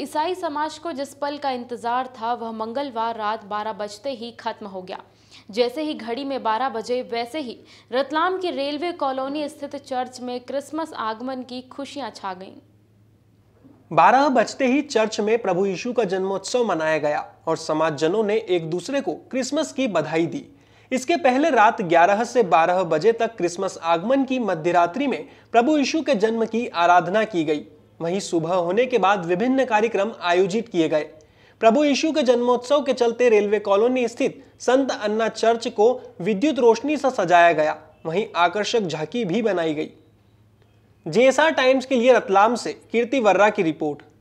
ईसाई समाज को जिस पल का इंतजार था वह मंगलवार रात 12 बजते ही खत्म हो गया जैसे ही घड़ी में 12 बजे वैसे ही रतलाम की रेलवे कॉलोनी स्थित चर्च में क्रिसमस आगमन की खुशियां छा गईं। 12 बजते ही चर्च में प्रभु यीशु का जन्मोत्सव मनाया गया और समाजजनों ने एक दूसरे को क्रिसमस की बधाई दी इसके पहले रात 11 से 12 बजे तक क्रिसमस आगमन की मध्यरात्रि में प्रभु यीशु के जन्म की आराधना की गई वहीं सुबह होने के बाद विभिन्न कार्यक्रम आयोजित किए गए प्रभु यीशु के जन्मोत्सव के चलते रेलवे कॉलोनी स्थित संत अन्ना चर्च को विद्युत रोशनी से सजाया गया वहीं आकर्षक झांकी भी बनाई गई जेएसआर टाइम्स के लिए रतलाम से कीर्ति वर्रा की रिपोर्ट